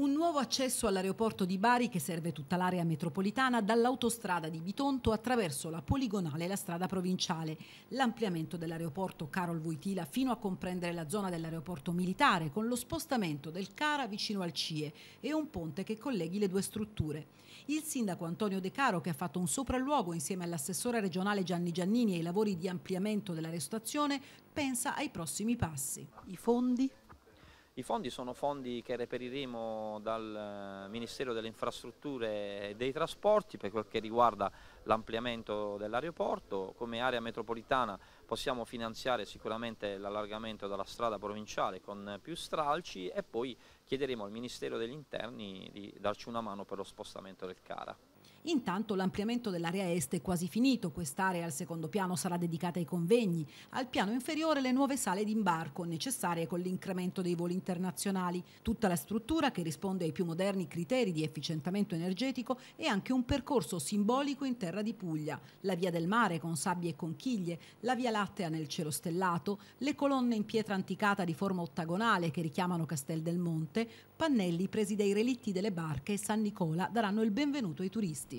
Un nuovo accesso all'aeroporto di Bari che serve tutta l'area metropolitana dall'autostrada di Bitonto attraverso la poligonale e la strada provinciale. L'ampliamento dell'aeroporto Carol Voitila fino a comprendere la zona dell'aeroporto militare con lo spostamento del Cara vicino al CIE e un ponte che colleghi le due strutture. Il sindaco Antonio De Caro che ha fatto un sopralluogo insieme all'assessore regionale Gianni Giannini ai lavori di ampliamento della restazione pensa ai prossimi passi. I fondi i fondi sono fondi che reperiremo dal eh, Ministero delle Infrastrutture e dei Trasporti per quel che riguarda l'ampliamento dell'aeroporto, come area metropolitana possiamo finanziare sicuramente l'allargamento della strada provinciale con più stralci e poi chiederemo al Ministero degli Interni di darci una mano per lo spostamento del CARA. Intanto l'ampliamento dell'area est è quasi finito, quest'area al secondo piano sarà dedicata ai convegni, al piano inferiore le nuove sale d'imbarco necessarie con l'incremento dei voli internazionali, tutta la struttura che risponde ai più moderni criteri di efficientamento energetico e anche un percorso simbolico in terra di Puglia, la via del mare con sabbie e conchiglie, la via lattea nel cielo stellato, le colonne in pietra anticata di forma ottagonale che richiamano Castel del Monte, pannelli presi dai relitti delle barche e San Nicola daranno il benvenuto ai turisti.